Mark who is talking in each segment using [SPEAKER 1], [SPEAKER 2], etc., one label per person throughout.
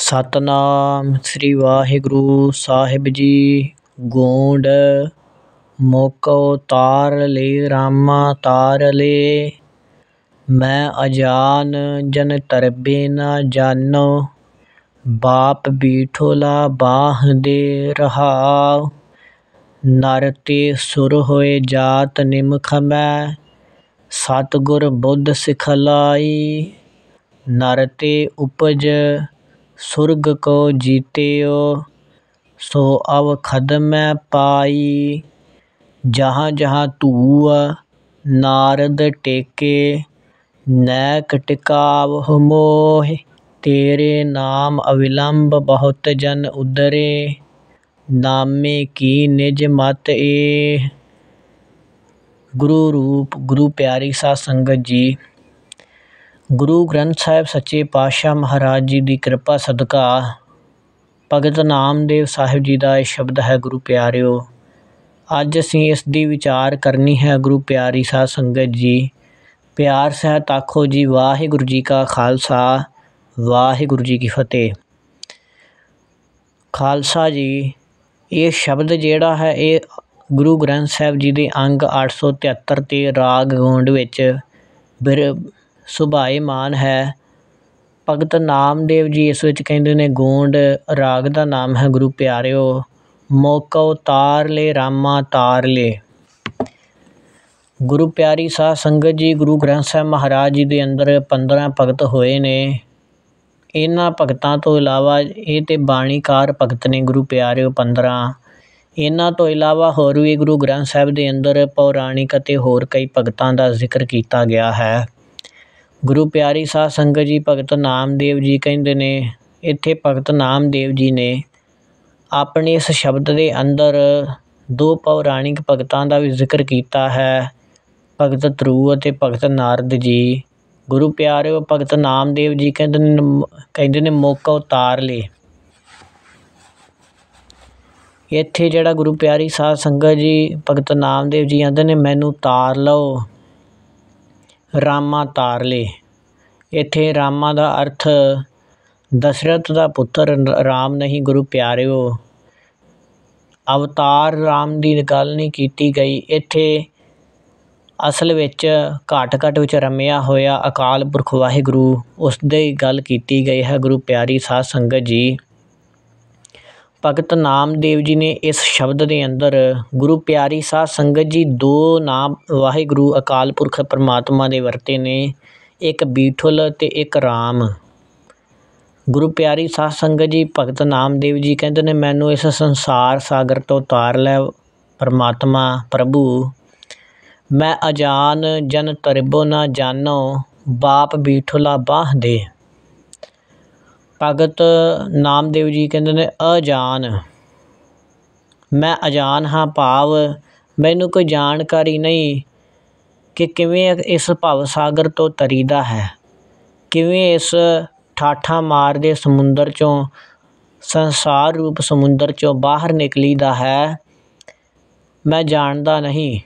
[SPEAKER 1] ਸਤਨਾਮ ਸ੍ਰੀ ਵਾਹਿਗੁਰੂ ਸਾਹਿਬ ਜੀ ਗੋਂਡ ਮੋਕੋ ਤਾਰ ਲੇ ਰਾਮਾ ਤਾਰ ਲੇ ਮੈਂ ਅਜਾਨ ਜਨ ਤਰਬੇ ਨਾ ਜਾਨੋ ਬਾਪ ਬੀਠੋਲਾ ਬਾਹ ਦੇ ਰਹਾ ਨਰ ਤੇ ਸੁਰ ਹੋਏ ਜਾਤ ਨਿਮਖ ਮੈਂ ਸਤਗੁਰ ਬੁੱਧ ਸਿਖਲਾਈ ਨਰ ਤੇ ਉਪਜ ਸੁਰਗ ਕੋ ਜੀਤਿਓ ਸੋ ਅਵ ਖਦਮੈ ਪਾਈ ਜਹਾਂ ਜਹਾਂ ਤੂ ਨਾਰਦ ਟੇਕੇ ਨੈ ਕਟਕਾਵ ਹਮੋਹਿ ਤੇਰੇ ਨਾਮ ਅਵਿਲੰਬ ਬਹੁਤ ਜਨ ਉਦਰੇ ਨਾਮੇ ਕੀ ਨਿਜ ਮਤ ਏ ਗੁਰੂ ਰੂਪ ਗੁਰੂ ਪਿਆਰੀ ਸਾਧ ਸੰਗਤ ਜੀ ਗੁਰੂ ਗ੍ਰੰਥ ਸਾਹਿਬ ਸੱਚੇ ਪਾਤਸ਼ਾਹ ਮਹਾਰਾਜ ਜੀ ਦੀ ਕਿਰਪਾ ਸਦਕਾ ਭਗਤ ਨਾਮਦੇਵ ਸਾਹਿਬ ਜੀ ਦਾ ਇਹ ਸ਼ਬਦ ਹੈ ਗੁਰੂ ਪਿਆਰਿਓ ਅੱਜ ਅਸੀਂ ਇਸ ਦੀ ਵਿਚਾਰ ਕਰਨੀ ਹੈ ਗੁਰੂ ਪਿਆਰੀ ਸਾਧ ਸੰਗਤ ਜੀ ਪਿਆਰ ਸਹਿਤ ਆਖੋ ਜੀ ਵਾਹਿਗੁਰੂ ਜੀ ਕਾ ਖਾਲਸਾ ਵਾਹਿਗੁਰੂ ਜੀ ਕੀ ਫਤਿਹ ਖਾਲਸਾ ਜੀ ਇਹ ਸ਼ਬਦ ਜਿਹੜਾ ਹੈ ਇਹ ਗੁਰੂ ਗ੍ਰੰਥ ਸਾਹਿਬ ਜੀ ਦੇ ਅੰਗ 873 ਤੇ ਰਾਗ ਗੋਂਡ ਵਿੱਚ ਬਿਰ ਮਾਨ ਹੈ ਭਗਤ ਨਾਮਦੇਵ ਜੀ ਇਸ ਵਿੱਚ ਕਹਿੰਦੇ ਨੇ ਗੋਂਡ ਰਾਗ ਦਾ ਨਾਮ ਹੈ ਗੁਰੂ ਪਿਆਰਿਓ ਮੋਕਉ ਤਾਰ ਲੈ ਰਾਮਾ ਤਾਰ ਲੈ ਗੁਰੂ ਪਿਆਰੀ ਸਾਹ ਸੰਗਤ ਜੀ ਗੁਰੂ ਗ੍ਰੰਥ ਸਾਹਿਬ ਮਹਾਰਾਜ ਜੀ ਦੇ ਅੰਦਰ 15 ਭਗਤ ਹੋਏ ਨੇ ਇਹਨਾਂ ਭਗਤਾਂ ਤੋਂ ਇਲਾਵਾ ਇਹ ਤੇ ਬਾਣੀਕਾਰ ਭਗਤ ਨੇ ਗੁਰੂ ਪਿਆਰਿਓ 15 ਇਹਨਾਂ ਤੋਂ ਇਲਾਵਾ ਹੋਰ ਵੀ ਗੁਰੂ ਗ੍ਰੰਥ ਸਾਹਿਬ ਦੇ ਅੰਦਰ ਪੌਰਾਣਿਕ ਅਤੇ ਹੋਰ ਕਈ ਭਗਤਾਂ ਦਾ ਜ਼ਿਕਰ ਕੀਤਾ ਗਿਆ ਹੈ ਗੁਰੂ ਪਿਆਰੀ ਸਾਧ ਸੰਗਤ ਜੀ ਭਗਤ ਨਾਮਦੇਵ ਜੀ ਕਹਿੰਦੇ ਨੇ ਇੱਥੇ ਭਗਤ ਨਾਮਦੇਵ ਜੀ ਨੇ ਆਪਣੇ ਇਸ ਸ਼ਬਦ ਦੇ ਅੰਦਰ ਦੋ ਪੌਰਾਣਿਕ ਭਗਤਾਂ ਦਾ ਵੀ ਜ਼ਿਕਰ ਕੀਤਾ ਹੈ ਭਗਤ ਧਰੂ ਅਤੇ ਭਗਤ ਨਾਰਦ ਜੀ ਗੁਰੂ ਉਹ ਭਗਤ ਨਾਮਦੇਵ ਜੀ ਕਹਿੰਦੇ ਨੇ ਕਹਿੰਦੇ ਨੇ ਮੌਕਾ ਉਤਾਰ ਲੇ ਇੱਥੇ ਜਿਹੜਾ ਗੁਰੂ ਪਿਆਰੀ ਸਾਧ ਸੰਗਤ ਜੀ ਭਗਤ ਨਾਮਦੇਵ ਜੀ ਕਹਿੰਦੇ ਨੇ ਮੈਨੂੰ ਉਤਾਰ ਲਓ ਰਾਮਾ ਤਾਰਲੇ ਇੱਥੇ ਰਾਮਾ ਦਾ ਅਰਥ ਦਸ਼ਰਥ ਦਾ ਪੁੱਤਰ ਰਾਮ ਨਹੀਂ ਗੁਰੂ ਪਿਆਰਿਓ ਅਵਤਾਰ ਰਾਮ ਦੀ ਗੱਲ ਨਹੀਂ ਕੀਤੀ ਗਈ ਇੱਥੇ ਅਸਲ ਵਿੱਚ ਘਾਟ ਘਟ ਵਿੱਚ ਰਮਿਆ ਹੋਇਆ ਅਕਾਲ ਪੁਰਖ ਵਾਹਿਗੁਰੂ ਉਸ ਦੇ ਗੱਲ ਕੀਤੀ ਗਈ ਹੈ ਗੁਰੂ ਪਿਆਰੀ ਸਾਧ ਸੰਗਤ ਜੀ ਭਗਤ ਨਾਮਦੇਵ ਜੀ ਨੇ ਇਸ ਸ਼ਬਦ ਦੇ ਅੰਦਰ ਗੁਰੂ ਪਿਆਰੀ ਸਾਧ ਸੰਗਤ ਜੀ ਦੋ ਨਾਮ ਵਾਹਿਗੁਰੂ ਅਕਾਲ ਪੁਰਖ ਪਰਮਾਤਮਾ ਦੇ ਵਰਤੇ ਨੇ ਇੱਕ ਬੀਠਲ ਤੇ ਇੱਕ ਰਾਮ ਗੁਰੂ ਪਿਆਰੀ ਸਾਧ ਸੰਗਤ ਜੀ ਭਗਤ ਨਾਮਦੇਵ ਜੀ ਕਹਿੰਦੇ ਨੇ ਮੈਨੂੰ ਇਸ ਸੰਸਾਰ ਸਾਗਰ ਤੋਂ ਤਾਰ ਲੈ ਪਰਮਾਤਮਾ ਪ੍ਰਭੂ ਮੈਂ ਅਜਾਨ ਜਨ ਤਰਬੋ ਨਾ ਜਾਣੋ ਬਾਪ ਬੀਠਲਾ ਬਾਹ ਦੇ ਭਗਤ ਨਾਮਦੇਵ ਜੀ ਕਹਿੰਦੇ ਨੇ ਅਜਾਨ ਮੈਂ ਅਜਾਨ ਹਾਂ ਭਾਵ ਮੈਨੂੰ ਕੋਈ ਜਾਣਕਾਰੀ ਨਹੀਂ ਕਿ ਕਿਵੇਂ ਇਸ ਭਵ ਸਾਗਰ ਤੋਂ ਤਰੀਦਾ ਹੈ ਕਿਵੇਂ ਇਸ ਮਾਰ ਮਾਰਦੇ ਸਮੁੰਦਰ ਚੋਂ ਸੰਸਾਰ ਰੂਪ ਸਮੁੰਦਰ ਚੋਂ ਬਾਹਰ ਨਿਕਲੀਦਾ ਹੈ ਮੈਂ ਜਾਣਦਾ ਨਹੀਂ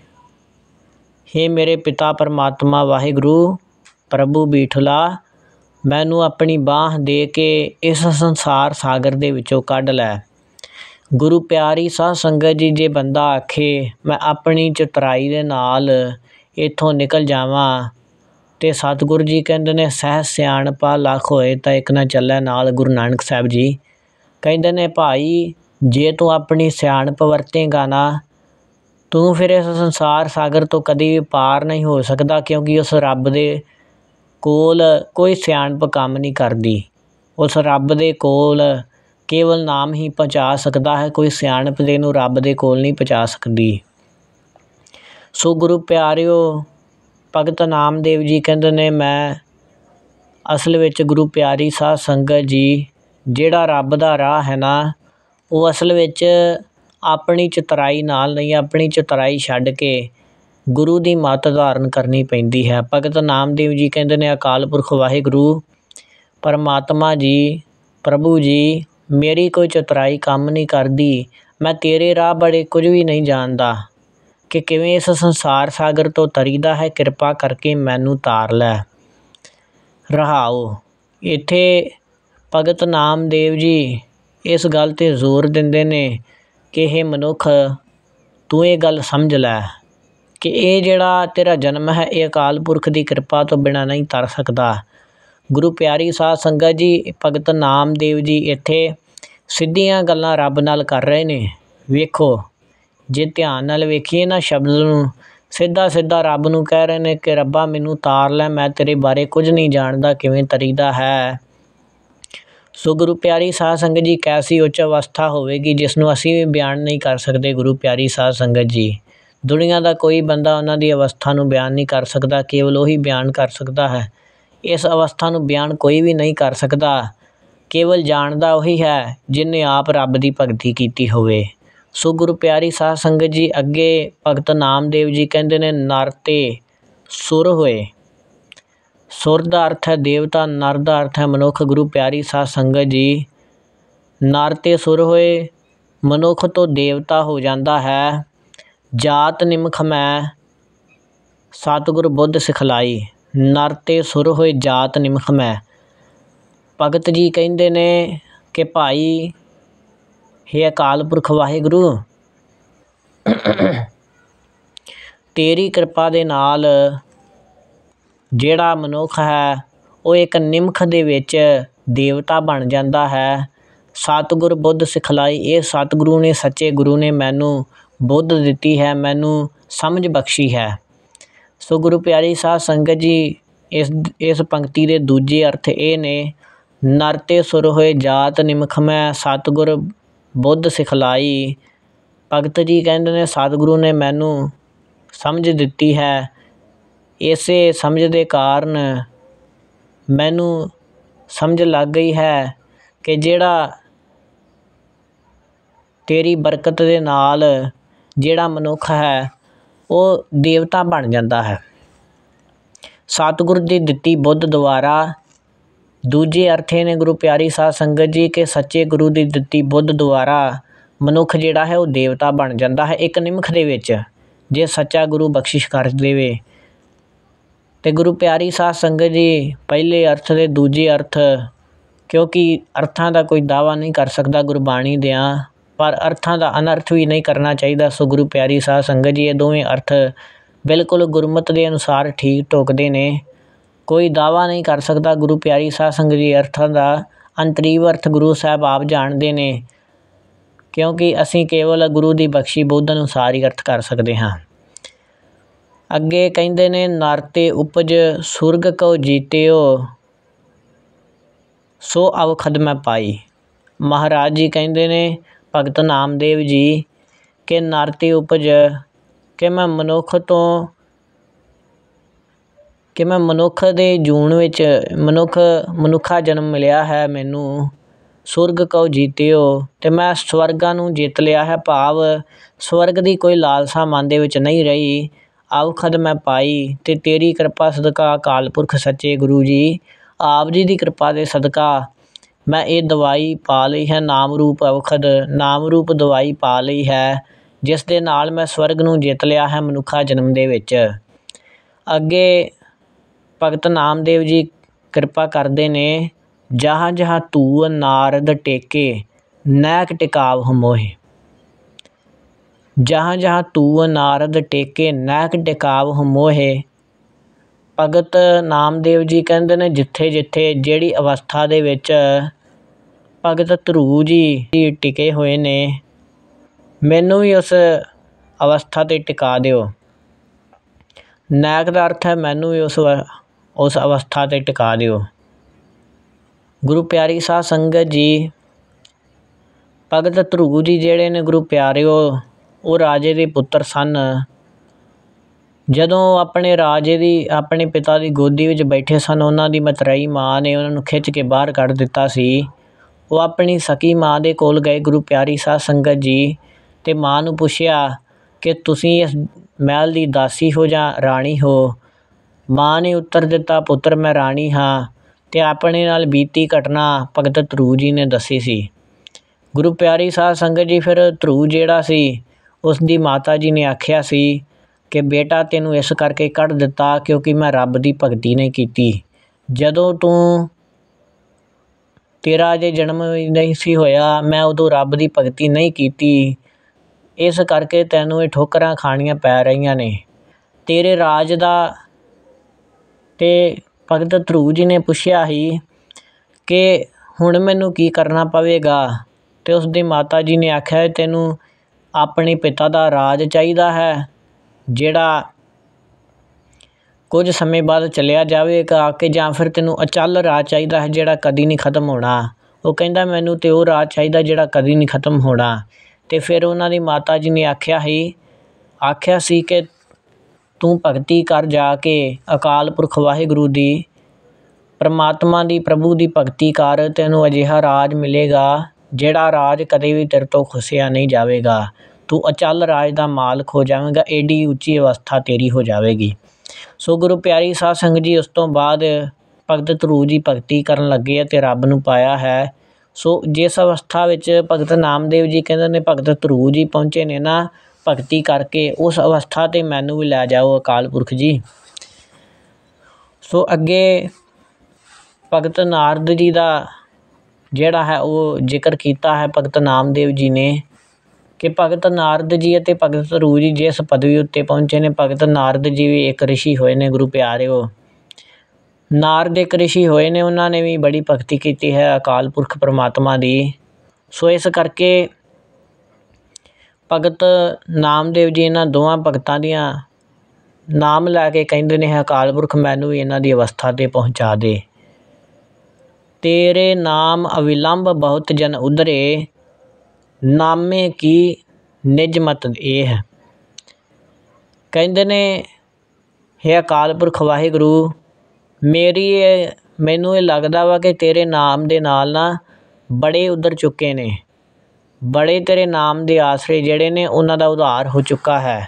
[SPEAKER 1] हे ਮੇਰੇ ਪਿਤਾ ਪਰਮਾਤਮਾ ਵਾਹਿਗੁਰੂ ਪ੍ਰਭੂ ਬੀਠਲਾ ਮੈਨੂੰ ਆਪਣੀ ਬਾਹ ਦੇ ਕੇ ਇਸ ਸੰਸਾਰ ਸਾਗਰ ਦੇ ਵਿੱਚੋਂ ਕੱਢ ਲੈ ਗੁਰੂ ਪਿਆਰੀ ਸਾਧ ਸੰਗਤ ਜੀ ਜੇ ਬੰਦਾ ਆਖੇ ਮੈਂ ਆਪਣੀ ਚਤਰਾਈ ਦੇ ਨਾਲ ਇੱਥੋਂ ਨਿਕਲ ਜਾਵਾਂ ਤੇ ਸਤਿਗੁਰੂ ਜੀ ਕਹਿੰਦੇ ਨੇ ਸਹਿ ਸਿਆਣਪਾ ਲੱਖ ਹੋਏ ਤਾਂ ਇੱਕ ਨਾ ਚੱਲੇ ਨਾਲ ਗੁਰੂ ਨਾਨਕ ਸਾਹਿਬ ਜੀ ਕਹਿੰਦੇ ਨੇ ਭਾਈ ਜੇ ਤੂੰ ਆਪਣੀ ਸਿਆਣਪ ਵਰਤੇਗਾ ਨਾ ਤੂੰ ਫਿਰ ਇਸ ਸੰਸਾਰ ਸਾਗਰ ਤੋਂ ਕਦੀ ਵੀ ਪਾਰ ਨਹੀਂ ਹੋ ਸਕਦਾ ਕਿਉਂਕਿ ਉਸ ਰੱਬ ਦੇ ਕੋਲ ਕੋਈ ਸਿਆਣਪ ਕੰਮ ਨਹੀਂ ਕਰਦੀ ਉਸ ਰੱਬ ਦੇ ਕੋਲ ਕੇਵਲ ਨਾਮ ਹੀ ਪਹੁੰਚਾ ਸਕਦਾ ਹੈ ਕੋਈ ਸਿਆਣਪ ਦੇ ਨੂੰ ਰੱਬ ਦੇ ਕੋਲ ਨਹੀਂ ਪਹੁੰਚਾ ਸਕਦੀ ਸੋ ਗੁਰੂ ਪਿਆਰਿਓ ਭਗਤ ਨਾਮਦੇਵ ਜੀ ਕਹਿੰਦੇ ਨੇ ਮੈਂ ਅਸਲ ਵਿੱਚ ਗੁਰੂ ਪਿਆਰੀ ਸਾਧ ਸੰਗਤ ਜੀ ਜਿਹੜਾ ਰੱਬ ਦਾ ਰਾਹ ਹੈ ਨਾ ਉਹ ਅਸਲ ਵਿੱਚ ਆਪਣੀ ਚਤਰਾਈ ਨਾਲ ਨਹੀਂ ਆਪਣੀ ਚਤਰਾਈ ਛੱਡ ਕੇ ਗੁਰੂ ਦੀ ਮੱਤ ਧਾਰਨ ਕਰਨੀ ਪੈਂਦੀ ਹੈ ਭਗਤ ਨਾਮਦੇਵ ਜੀ ਕਹਿੰਦੇ ਨੇ ਅਕਾਲ ਪੁਰਖ ਵਾਹਿਗੁਰੂ ਪਰਮਾਤਮਾ ਜੀ ਪ੍ਰਭੂ ਜੀ ਮੇਰੀ ਕੋਈ ਚਤਰਾਈ ਕੰਮ ਨਹੀਂ ਕਰਦੀ ਮੈਂ ਤੇਰੇ ਰਾਹ ਬੜੇ ਕੁਝ ਵੀ ਨਹੀਂ ਜਾਣਦਾ ਕਿ ਕਿਵੇਂ ਇਸ ਸੰਸਾਰ ਸਾਗਰ ਤੋਂ ਤਰੀਦਾ ਹੈ ਕਿਰਪਾ ਕਰਕੇ ਮੈਨੂੰ ਤਾਰ ਲੈ ਰਹਾਓ ਇੱਥੇ ਭਗਤ ਨਾਮਦੇਵ ਜੀ ਇਸ ਗੱਲ ਤੇ ਜ਼ੋਰ ਦਿੰਦੇ ਨੇ ਕਿ ਇਹ ਮਨੁੱਖ ਤੂੰ ਇਹ ਗੱਲ ਸਮਝ ਲੈ ਕਿ ਇਹ ਜਿਹੜਾ ਤੇਰਾ ਜਨਮ ਹੈ ਇਹ ਅਕਾਲ ਪੁਰਖ ਦੀ ਕਿਰਪਾ ਤੋਂ ਬਿਨਾਂ ਨਹੀਂ ਤਰ ਸਕਦਾ ਗੁਰੂ ਪਿਆਰੀ ਸਾਧ ਸੰਗਤ ਜੀ ਭਗਤ ਨਾਮਦੇਵ ਜੀ ਇੱਥੇ ਸਿੱਧੀਆਂ ਗੱਲਾਂ ਰੱਬ ਨਾਲ ਕਰ ਰਹੇ ਨੇ ਵੇਖੋ ਜੇ ਧਿਆਨ ਨਾਲ ਵੇਖੀਏ ਨਾ ਸ਼ਬਦ ਨੂੰ ਸਿੱਧਾ ਸਿੱਧਾ ਰੱਬ ਨੂੰ ਕਹਿ ਰਹੇ ਨੇ ਕਿ ਰੱਬਾ ਮੈਨੂੰ ਤਾਰ ਲੈ ਮੈਂ ਤੇਰੇ ਬਾਰੇ ਕੁਝ ਨਹੀਂ ਜਾਣਦਾ ਕਿਵੇਂ ਤਰੀਦਾ ਹੈ ਸੋ ਗੁਰੂ ਪਿਆਰੀ ਸਾਧ ਸੰਗਤ ਜੀ ਕੈਸੀ ਉੱਚ ਅਵਸਥਾ ਹੋਵੇਗੀ ਜਿਸ ਨੂੰ ਅਸੀਂ ਵੀ ਬਿਆਨ ਨਹੀਂ ਕਰ ਸਕਦੇ ਗੁਰੂ ਪਿਆਰੀ ਸਾਧ ਸੰਗਤ ਜੀ ਦੁਨੀਆ ਦਾ ਕੋਈ ਬੰਦਾ ਉਹਨਾਂ ਦੀ ਅਵਸਥਾ ਨੂੰ ਬਿਆਨ ਨਹੀਂ ਕਰ ਸਕਦਾ ਕੇਵਲ ਉਹੀ ਬਿਆਨ ਕਰ ਸਕਦਾ ਹੈ ਇਸ ਅਵਸਥਾ ਨੂੰ ਬਿਆਨ ਕੋਈ ਵੀ ਨਹੀਂ ਕਰ ਸਕਦਾ ਕੇਵਲ ਜਾਣਦਾ ਉਹੀ ਹੈ ਜਿਨੇ ਆਪ ਰੱਬ ਦੀ ਭਗਤੀ ਕੀਤੀ ਹੋਵੇ ਸੋ ਗੁਰੂ ਪਿਆਰੀ ਸਾਧ ਸੰਗਤ ਜੀ ਅੱਗੇ ਭਗਤ ਨਾਮਦੇਵ ਜੀ ਕਹਿੰਦੇ ਨੇ ਨਰ ਤੇ ਸੁਰ ਹੋਏ ਸੁਰ ਦਾ ਅਰਥ ਹੈ ਦੇਵਤਾ ਨਰ ਦਾ ਅਰਥ ਹੈ ਮਨੁੱਖ ਗੁਰੂ ਪਿਆਰੀ ਸਾਧ ਸੰਗਤ ਜੀ ਨਰ ਤੇ ਸੁਰ ਹੋਏ ਮਨੁੱਖ ਤੋਂ ਦੇਵਤਾ ਹੋ ਜਾਂਦਾ ਹੈ ਜਾਤ ਨਿਮਖ ਮੈਂ ਸਤਿਗੁਰ ਬੁੱਧ ਸਿਖਲਾਈ ਨਰ ਤੇ ਸੁਰ ਹੋਏ ਜਾਤ ਨਿਮਖ ਮੈਂ ਭਗਤ ਜੀ ਕਹਿੰਦੇ ਨੇ ਕਿ ਭਾਈ हे ਅਕਾਲ ਪੁਰਖ ਵਾਹਿਗੁਰੂ ਤੇਰੀ ਕਿਰਪਾ ਦੇ ਨਾਲ ਜਿਹੜਾ ਮਨੁੱਖ ਹੈ ਉਹ ਇੱਕ ਨਿਮਖ ਦੇ ਵਿੱਚ ਦੇਵਤਾ ਬਣ ਜਾਂਦਾ ਹੈ ਸਤਿਗੁਰ ਬੁੱਧ ਸਿਖਲਾਈ ਇਹ ਸਤਿਗੁਰੂ ਨੇ ਸੱਚੇ ਗੁਰੂ ਨੇ ਮੈਨੂੰ ਬੁੱਧ ਦਿੱਤੀ ਹੈ ਮੈਨੂੰ ਸਮਝ ਬਖਸ਼ੀ ਹੈ ਸੋ ਗੁਰੂ ਪਿਆਰੀ ਸਾਧ ਸੰਗਤ ਜੀ ਇਸ ਇਸ ਪੰਕਤੀ ਦੇ ਦੂਜੇ ਅਰਥ ਇਹ ਨੇ ਨਰ ਤੇ ਸੁਰ ਹੋਏ ਜਾਤ ਨਿਮਖ ਮੈਂ ਸਤਿਗੁਰ ਬੁੱਧ ਸਿਖਲਾਈ ਭਗਤ ਜੀ ਕਹਿੰਦੇ ਨੇ ਸਤਿਗੁਰੂ ਨੇ ਮੈਨੂੰ ਸਮਝ ਦਿੱਤੀ ਹੈ ਇਸੇ ਸਮਝ ਦੇ ਕਾਰਨ ਮੈਨੂੰ ਸਮਝ ਲੱਗ ਗਈ ਹੈ ਕਿ ਜਿਹੜਾ ਤੇਰੀ ਬਰਕਤ ਦੇ ਨਾਲ ਜਿਹੜਾ ਮਨੁੱਖ ਹੈ ਉਹ ਦੇਵਤਾ ਬਣ ਜਾਂਦਾ ਹੈ ਸਤਿਗੁਰ ਦੀ ਦਿੱਤੀ ਬੁੱਧ ਦੁਆਰਾ ਦੂਜੇ ਅਰਥੇ ਨੇ ਗੁਰੂ ਪਿਆਰੀ ਸਾਧ ਸੰਗਤ ਜੀ ਕਿ ਸੱਚੇ ਗੁਰੂ ਦੀ ਦਿੱਤੀ ਬੁੱਧ ਦੁਆਰਾ ਮਨੁੱਖ ਜਿਹੜਾ ਹੈ ਉਹ ਦੇਵਤਾ ਬਣ ਜਾਂਦਾ ਹੈ ਇੱਕ ਨਿਮਖ ਦੇ ਵਿੱਚ ਜੇ ਸੱਚਾ ਗੁਰੂ ਬਖਸ਼ਿਸ਼ ਕਰ ਦੇਵੇ ਤੇ ਗੁਰੂ ਪਿਆਰੀ ਸਾਧ ਸੰਗਤ ਜੀ ਪਹਿਲੇ ਅਰਥ ਦੇ ਦੂਜੇ ਅਰਥ ਕਿਉਂਕਿ ਅਰਥਾਂ ਦਾ ਕੋਈ ਦਾਵਾ ਨਹੀਂ ਕਰ ਸਕਦਾ ਗੁਰਬਾਣੀ ਦੇ ਆ ਪਰ ਅਰਥਾਂ ਦਾ ਅਨਰਥ ਵੀ ਨਹੀਂ ਕਰਨਾ ਚਾਹੀਦਾ ਸੋ ਗੁਰੂ ਪਿਆਰੀ ਸਾਧ ਸੰਗਤ ਜੀ ਇਹ ਦੋਵੇਂ ਅਰਥ ਬਿਲਕੁਲ ਗੁਰਮਤ ਦੇ ਅਨੁਸਾਰ ਠੀਕ ਟੋਕਦੇ ਨੇ ਕੋਈ ਦਾਵਾ ਨਹੀਂ ਕਰ ਸਕਦਾ ਗੁਰੂ ਪਿਆਰੀ ਸਾਧ ਸੰਗਤ ਜੀ ਅਰਥਾਂ ਦਾ ਅੰਤਰੀਵ ਅਰਥ ਗੁਰੂ ਸਾਹਿਬ ਆਪ ਜਾਣਦੇ ਨੇ ਕਿਉਂਕਿ ਅਸੀਂ ਕੇਵਲ ਗੁਰੂ ਦੀ ਬਖਸ਼ੀ ਬੋਧ ਅਨੁਸਾਰ ਹੀ ਅਰਥ ਕਰ ਸਕਦੇ ਹਾਂ ਅੱਗੇ ਕਹਿੰਦੇ ਨੇ ਨਰਤੇ ਉਪਜ ਸੁਰਗ ਕੋ ਜੀਤਿਓ ਸੋ ਅਵਖਦ ਮੈਂ ਪਾਈ ਮਹਾਰਾਜ ਜੀ ਕਹਿੰਦੇ ਨੇ ਭਗਤ ਨਾਮਦੇਵ ਜੀ ਕਿ ਨਰਤੀ ਉਪਜ ਕਿ ਮੈਂ ਮਨੁੱਖ ਤੋਂ ਕਿ ਮੈਂ ਮਨੁੱਖ ਦੇ ਜੂਨ ਵਿੱਚ ਮਨੁੱਖ ਮਨੁੱਖਾ ਜਨਮ ਮਿਲਿਆ ਹੈ ਮੈਨੂੰ ਸੁਰਗ ਕਉ ਜੀਤਿਓ ਤੇ ਮੈਂ ਸਵਰਗਾਂ ਨੂੰ ਜਿੱਤ ਲਿਆ ਹੈ ਭਾਵ ਸਵਰਗ ਦੀ ਕੋਈ ਲਾਲਸਾ ਮਨ ਦੇ ਵਿੱਚ ਨਹੀਂ ਰਹੀ ਆਉ ਖਦ ਮੈਂ ਪਾਈ ਤੇ ਤੇਰੀ ਕਿਰਪਾ ਸਦਕਾ ਅਕਾਲ ਪੁਰਖ ਸੱਚੇ ਗੁਰੂ ਜੀ ਆਪ ਜੀ ਦੀ ਕਿਰਪਾ ਦੇ ਸਦਕਾ ਮੈਂ ਇਹ ਦਵਾਈ ਪਾ ਲਈ ਹੈ ਨਾਮ ਰੂਪ ਅਵਖਦ ਨਾਮ ਰੂਪ ਦਵਾਈ ਪਾ ਲਈ ਹੈ ਜਿਸ ਦੇ ਨਾਲ ਮੈਂ ਸਵਰਗ ਨੂੰ ਜਿੱਤ ਲਿਆ ਹੈ ਮਨੁੱਖਾ ਜਨਮ ਦੇ ਵਿੱਚ ਅੱਗੇ ਭਗਤ ਨਾਮਦੇਵ ਜੀ ਕਿਰਪਾ ਕਰਦੇ ਨੇ ਜਹਾਂ ਜਹਾਂ ਤੂ ਨਾਰਦ ਟੇਕੇ ਨੈਕ ਟਿਕਾਵ ਹਮੋਹੇ ਜਹਾਂ ਜਹਾਂ ਤੂ ਨਾਰਦ ਟੇਕੇ ਨੈਕ ਟਿਕਾਵ ਹਮੋਹੇ ਭਗਤ ਨਾਮਦੇਵ ਜੀ ਕਹਿੰਦੇ ਨੇ ਜਿੱਥੇ ਜਿੱਥੇ ਜਿਹੜੀ ਅਵਸਥਾ ਦੇ ਵਿੱਚ ਭਗਤ ਧਰੂ ਜੀ ਟਿਕੇ ਹੋਏ ਨੇ ਮੈਨੂੰ ਵੀ ਉਸ ਅਵਸਥਾ 'ਤੇ ਟਿਕਾ ਦਿਓ ਨਾਇਕ ਦਾ ਅਰਥ ਹੈ ਮੈਨੂੰ ਵੀ ਉਸ ਉਸ ਅਵਸਥਾ 'ਤੇ ਟਿਕਾ ਦਿਓ ਗੁਰੂ ਪਿਆਰੀ ਸਾਧ ਸੰਗਤ ਜੀ ਭਗਤ ਧਰੂ ਜੀ ਜਿਹੜੇ ਨੇ ਗੁਰੂ ਪਿਆਰਿਓ ਉਹ ਰਾਜੇ ਦੇ ਪੁੱਤਰ ਸਨ ਜਦੋਂ ਆਪਣੇ ਰਾਜੇ ਦੀ ਆਪਣੇ ਪਿਤਾ ਦੀ ਗੋਦੀ ਵਿੱਚ ਬੈਠੇ ਸਨ ਉਹਨਾਂ ਦੀ ਮਤਰਾਈ ਮਾਂ ਨੇ ਉਹਨਾਂ ਨੂੰ ਖਿੱਚ ਕੇ ਬਾਹਰ ਕੱਢ ਦਿੱਤਾ ਸੀ ਉਹ ਆਪਣੀ ਸਕੀ ਮਾਂ ਦੇ ਕੋਲ ਗਏ ਗੁਰੂ ਪਿਆਰੀ ਸਾਹ ਸੰਗਤ ਜੀ ਤੇ ਮਾਂ ਨੂੰ ਪੁੱਛਿਆ ਕਿ ਤੁਸੀਂ ਇਸ ਮਹਿਲ ਦੀ ਦਾਸੀ ਹੋ ਜਾਂ ਰਾਣੀ ਹੋ ਮਾਂ ਨੇ ਉੱਤਰ ਦਿੱਤਾ ਪੁੱਤਰ ਮੈਂ ਰਾਣੀ ਹਾਂ ਤੇ ਆਪਣੇ ਨਾਲ ਬੀਤੀ ਘਟਨਾ ਭਗਤ ਧਰੂ ਜੀ ਨੇ ਦੱਸੀ ਸੀ ਗੁਰੂ ਪਿਆਰੀ ਸਾਹ ਸੰਗਤ ਜੀ ਫਿਰ ਧਰੂ ਜਿਹੜਾ ਸੀ ਉਸ ਦੀ ਮਾਤਾ ਜੀ ਨੇ ਆਖਿਆ ਸੀ ਕਿ ਬੇਟਾ ਤੈਨੂੰ ਇਸ ਕਰਕੇ ਕੱਢ ਦਿੱਤਾ ਕਿਉਂਕਿ ਮੈਂ ਰੱਬ ਦੀ ਭਗਤੀ ਨਹੀਂ ਕੀਤੀ ਜਦੋਂ ਤੂੰ ਤੇਰਾ ਅਜੇ ਜਨਮ ਵੀ ਨਹੀਂ ਸੀ ਹੋਇਆ ਮੈਂ ਉਦੋਂ ਰੱਬ ਦੀ ਭਗਤੀ ਨਹੀਂ ਕੀਤੀ ਇਸ ਕਰਕੇ ਤੈਨੂੰ ਇਹ ਠੋਕਰਾਂ ਖਾਣੀਆਂ ਪੈ ਰਹੀਆਂ ਨੇ ਤੇਰੇ ਰਾਜ ਦਾ ਤੇ ਭਗਤ ਧਰੂ ਜੀ ਨੇ ਪੁੱਛਿਆ ਸੀ ਕਿ ਹੁਣ ਮੈਨੂੰ ਕੀ ਕਰਨਾ ਪਵੇਗਾ ਤੇ ਉਸ ਦੀ ਮਾਤਾ ਜੀ ਨੇ ਆਖਿਆ ਤੈਨੂੰ ਆਪਣੇ ਪਿਤਾ ਦਾ ਰਾਜ ਚਾਹੀਦਾ ਹੈ ਜਿਹੜਾ ਕੁਝ ਸਮੇਂ ਬਾਅਦ ਚਲਿਆ ਜਾਵੇਗਾ ਕਿ ਜਾਂ ਫਿਰ ਤੈਨੂੰ ਅਚਲ ਰਾਜ ਚਾਹੀਦਾ ਹੈ ਜਿਹੜਾ ਕਦੀ ਨਹੀਂ ਖਤਮ ਹੋਣਾ ਉਹ ਕਹਿੰਦਾ ਮੈਨੂੰ ਤੇ ਉਹ ਰਾਜ ਚਾਹੀਦਾ ਜਿਹੜਾ ਕਦੀ ਨਹੀਂ ਖਤਮ ਹੋਣਾ ਤੇ ਫਿਰ ਉਹਨਾਂ ਦੀ ਮਾਤਾ ਜੀ ਨੇ ਆਖਿਆ ਹੀ ਆਖਿਆ ਸੀ ਕਿ ਤੂੰ ਭਗਤੀ ਕਰ ਜਾ ਕੇ ਅਕਾਲ ਪੁਰਖ ਵਾਹਿਗੁਰੂ ਦੀ ਪਰਮਾਤਮਾ ਦੀ ਪ੍ਰਭੂ ਦੀ ਭਗਤੀ ਕਰ ਤੈਨੂੰ ਅਜਿਹਾ ਰਾਜ ਮਿਲੇਗਾ ਜਿਹੜਾ ਰਾਜ ਕਦੇ ਵੀ ਤੇਰੇ ਤੋਂ ਖੁਸਿਆ ਨਹੀਂ ਜਾਵੇਗਾ ਤੂੰ ਅਚਲ ਰਾਜ ਦਾ ਮਾਲਕ ਹੋ ਜਾਵੇਂਗਾ ਏਡੀ ਉੱਚੀ ਅਵਸਥਾ ਤੇਰੀ ਹੋ ਜਾਵੇਗੀ ਸੋ ਗੁਰੂ ਪਿਆਰੀ ਸਾਧ ਸੰਗਤ ਜੀ ਉਸ ਤੋਂ ਬਾਅਦ ਭਗਤ ਧਰੂ ਜੀ ਭਗਤੀ ਕਰਨ ਲੱਗੇ ਆ ਤੇ ਰੱਬ ਨੂੰ ਪਾਇਆ ਹੈ ਸੋ ਜਿਸ ਅਵਸਥਾ ਵਿੱਚ ਭਗਤ ਨਾਮਦੇਵ ਜੀ ਕਹਿੰਦੇ ਨੇ ਭਗਤ ਧਰੂ ਜੀ ਪਹੁੰਚੇ ਨੇ ਨਾ ਭਗਤੀ ਕਰਕੇ ਉਸ ਅਵਸਥਾ ਤੇ ਮੈਨੂੰ ਵੀ ਲੈ ਜਾਓ ਅਕਾਲ ਪੁਰਖ ਜੀ ਸੋ ਅੱਗੇ ਭਗਤ ਨਾਰਦ ਜੀ ਦਾ ਜਿਹੜਾ ਹੈ ਉਹ ਜ਼ਿਕਰ ਕੀਤਾ ਹੈ ਭਗਤ ਨਾਮਦੇਵ ਜੀ ਨੇ ਕਿ ਭਗਤ ਨਾਰਦ ਜੀ ਅਤੇ ਭਗਤ ਸਰੂਪ ਜੀ ਜਿਸ ਪਦਵੀ ਉੱਤੇ ਪਹੁੰਚੇ ਨੇ ਭਗਤ ਨਾਰਦ ਜੀ ਵੀ ਇੱਕ ਰਿਸ਼ੀ ਹੋਏ ਨੇ ਗੁਰੂ ਪਿਆਰਿਓ ਨਾਰਦ ਇੱਕ ਰਿਸ਼ੀ ਹੋਏ ਨੇ ਉਹਨਾਂ ਨੇ ਵੀ ਬੜੀ ਭਗਤੀ ਕੀਤੀ ਹੈ ਅਕਾਲ ਪੁਰਖ ਪਰਮਾਤਮਾ ਦੀ ਸੋ ਇਸ ਕਰਕੇ ਭਗਤ ਨਾਮਦੇਵ ਜੀ ਇਹਨਾਂ ਦੋਵਾਂ ਭਗਤਾਂ ਦੀਆਂ ਨਾਮ ਲੈ ਕੇ ਕਹਿੰਦੇ ਨੇ ਅਕਾਲ ਪੁਰਖ ਮੈਨੂੰ ਵੀ ਇਹਨਾਂ ਦੀ ਅਵਸਥਾ ਤੇ ਪਹੁੰਚਾ ਦੇ ਤੇਰੇ ਨਾਮ ਅਵਿਲੰਬ ਬਹੁਤ ਜਨ ਉਧਰੇ ਨਾਮੇ ਕੀ ਨਿਜਮਤ ਇਹ ਹੈ ਕਹਿੰਦੇ ਨੇ ਹੇ ਅਕਾਲ ਪੁਰਖ ਵਾਹਿਗੁਰੂ ਮੇਰੀ ਇਹ ਮੈਨੂੰ ਇਹ ਲੱਗਦਾ ਵਾ ਕਿ ਤੇਰੇ ਨਾਮ ਦੇ ਨਾਲ ਨਾ ਬੜੇ ਉਧਰ ਚੁੱਕੇ ਨੇ ਬੜੇ ਤੇਰੇ ਨਾਮ ਦੇ ਆਸਰੇ ਜਿਹੜੇ ਨੇ ਉਹਨਾਂ ਦਾ ਉਧਾਰ ਹੋ ਚੁੱਕਾ ਹੈ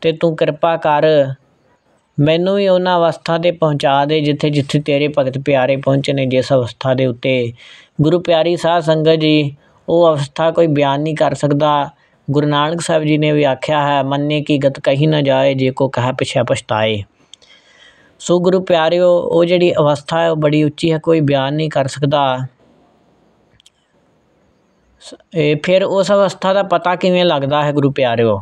[SPEAKER 1] ਤੇ ਤੂੰ ਕਿਰਪਾ ਕਰ ਮੈਨੂੰ ਵੀ ਉਹਨਾਂ ਅਵਸਥਾ ਤੇ ਪਹੁੰਚਾ ਦੇ ਜਿੱਥੇ ਜਿੱਥੇ ਤੇਰੇ ਭਗਤ ਪਿਆਰੇ ਪਹੁੰਚੇ ਨੇ ਜਿਸ ਅਵਸਥਾ ਦੇ ਉੱਤੇ ਗੁਰੂ ਪਿਆਰੀ ਸਾਧ ਸੰਗਤ ਜੀ ਉਹ ਅਵਸਥਾ ਕੋਈ ਬਿਆਨ ਨਹੀਂ ਕਰ ਸਕਦਾ ਗੁਰੂ ਨਾਨਕ ਸਾਹਿਬ ਜੀ ਨੇ ਵੀ ਆਖਿਆ ਹੈ ਮੰਨੇ ਕੀ ਗਤ ਕਹੀ ਨਾ ਜਾਏ ਜੇ ਕੋ ਕਹਾ ਪਿਛੈ ਪਛਤਾਏ ਸੋ ਗੁਰੂ ਪਿਆਰਿਓ ਉਹ ਜਿਹੜੀ ਅਵਸਥਾ ਹੈ ਉਹ ਬੜੀ ਉੱਚੀ ਹੈ ਕੋਈ ਬਿਆਨ ਨਹੀਂ ਕਰ ਸਕਦਾ ਇਹ ਫਿਰ ਉਸ ਅਵਸਥਾ ਦਾ ਪਤਾ ਕਿਵੇਂ ਲੱਗਦਾ ਹੈ ਗੁਰੂ ਪਿਆਰਿਓ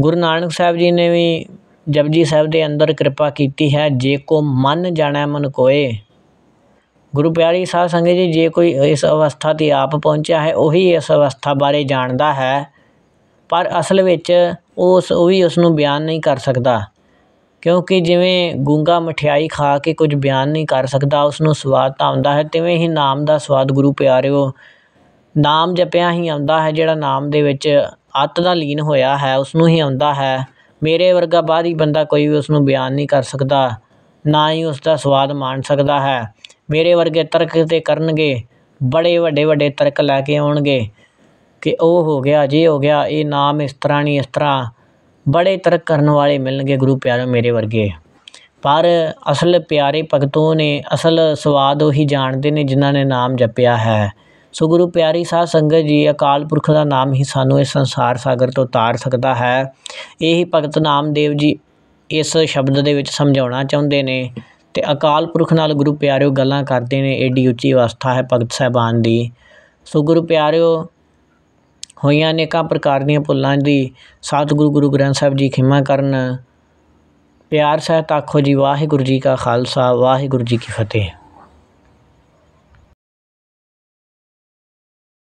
[SPEAKER 1] ਗੁਰੂ ਨਾਨਕ ਸਾਹਿਬ ਜੀ ਨੇ ਵੀ ਜਪਜੀ ਸਾਹਿਬ ਦੇ ਅੰਦਰ ਕਿਰਪਾ ਕੀਤੀ ਹੈ ਜੇ ਕੋ ਮਨ ਜਾਣੈ ਮਨ ਕੋਏ ਗੁਰੂ ਪਿਆਰੀ ਸਾਧ ਸੰਗਤ ਜੀ ਜੇ ਕੋਈ ਇਸ ਅਵਸਥਾ 'ਤੇ ਆਪ ਪਹੁੰਚਿਆ ਹੈ ਉਹੀ ਇਸ ਅਵਸਥਾ ਬਾਰੇ ਜਾਣਦਾ ਹੈ ਪਰ ਅਸਲ ਵਿੱਚ ਉਸ ਉਹ ਵੀ ਉਸ ਨੂੰ ਬਿਆਨ ਨਹੀਂ ਕਰ ਸਕਦਾ ਕਿਉਂਕਿ ਜਿਵੇਂ ਗੁੰਗਾ ਮਠਿਆਈ ਖਾ ਕੇ ਕੁਝ ਬਿਆਨ ਨਹੀਂ ਕਰ ਸਕਦਾ ਉਸ ਨੂੰ ਸਵਾਦ ਤਾਂ ਆਉਂਦਾ ਹੈ ਤਿਵੇਂ ਹੀ ਨਾਮ ਦਾ ਸਵਾਦ ਗੁਰੂ ਪਿਆਰਿਓ ਨਾਮ ਜਪਿਆ ਹੀ ਆਉਂਦਾ ਹੈ ਜਿਹੜਾ ਨਾਮ ਦੇ ਵਿੱਚ ਅਤ ਦਾ ਲੀਨ ਹੋਇਆ ਹੈ ਉਸ ਨੂੰ ਹੀ ਆਉਂਦਾ ਹੈ ਮੇਰੇ ਵਰਗਾ ਬਾਹਰੀ ਬੰਦਾ ਕੋਈ ਵੀ ਉਸ ਨੂੰ ਬਿਆਨ ਨਹੀਂ ਕਰ ਸਕਦਾ ਨਾ ਹੀ ਉਸ ਦਾ ਸਵਾਦ ਮਾਣ ਸਕਦਾ ਹੈ ਮੇਰੇ ਵਰਗੇ ਤਰਕ ਤੇ ਕਰਨਗੇ ਬੜੇ ਵੱਡੇ ਵੱਡੇ ਤਰਕ ਲੈ ਕੇ ਆਉਣਗੇ ਕਿ ਉਹ ਹੋ ਗਿਆ ਜੇ ਹੋ ਗਿਆ ਇਹ ਨਾਮ ਇਸ ਤਰ੍ਹਾਂ ਨਹੀਂ ਇਸ ਤਰ੍ਹਾਂ ਬੜੇ ਤਰਕ ਕਰਨ ਵਾਲੇ ਮਿਲਣਗੇ ਗੁਰੂ ਪਿਆਰੇ ਮੇਰੇ ਵਰਗੇ ਪਰ ਅਸਲ ਪਿਆਰੇ ਭਗਤੋਂ ਨੇ ਅਸਲ ਸਵਾਦ ਉਹੀ ਜਾਣਦੇ ਨੇ ਜਿਨ੍ਹਾਂ ਨੇ ਨਾਮ ਜਪਿਆ ਹੈ ਸੋ ਗੁਰੂ ਪਿਆਰੀ ਸਾਧ ਸੰਗਤ ਜੀ ਅਕਾਲ ਪੁਰਖ ਦਾ ਨਾਮ ਹੀ ਸਾਨੂੰ ਇਸ ਸੰਸਾਰ ਸਾਗਰ ਤੋਂ ਤਾਰ ਸਕਦਾ ਹੈ ਇਹੀ ਭਗਤ ਨਾਮਦੇਵ ਜੀ ਇਸ ਸ਼ਬਦ ਦੇ ਵਿੱਚ ਸਮਝਾਉਣਾ ਚਾਹੁੰਦੇ ਨੇ ਤੇ ਅਕਾਲ ਪੁਰਖ ਨਾਲ ਗੁਰੂ ਪਿਆਰਿਓ ਗੱਲਾਂ ਕਰਦੇ ਨੇ ਏਡੀ ਉੱਚੀ ਅਵਸਥਾ ਹੈ ਭਗਤ ਸਾਹਿਬਾਨ ਦੀ ਸੋ ਗੁਰੂ ਪਿਆਰਿਓ ਹੋਈਆਂ ਕਾ ਪ੍ਰਕਾਰ ਦੀਆਂ ਭੁੱਲਾਂ ਦੀ ਸਤਿਗੁਰੂ ਗੁਰੂ ਗ੍ਰੰਥ ਸਾਹਿਬ ਜੀ ਖਿਮਾ ਕਰਨ ਪਿਆਰ ਸਹਿਤ ਆਖੋ ਜੀ ਵਾਹਿਗੁਰੂ ਜੀ ਕਾ ਖਾਲਸਾ ਵਾਹਿਗੁਰੂ ਜੀ ਕੀ ਫਤਿਹ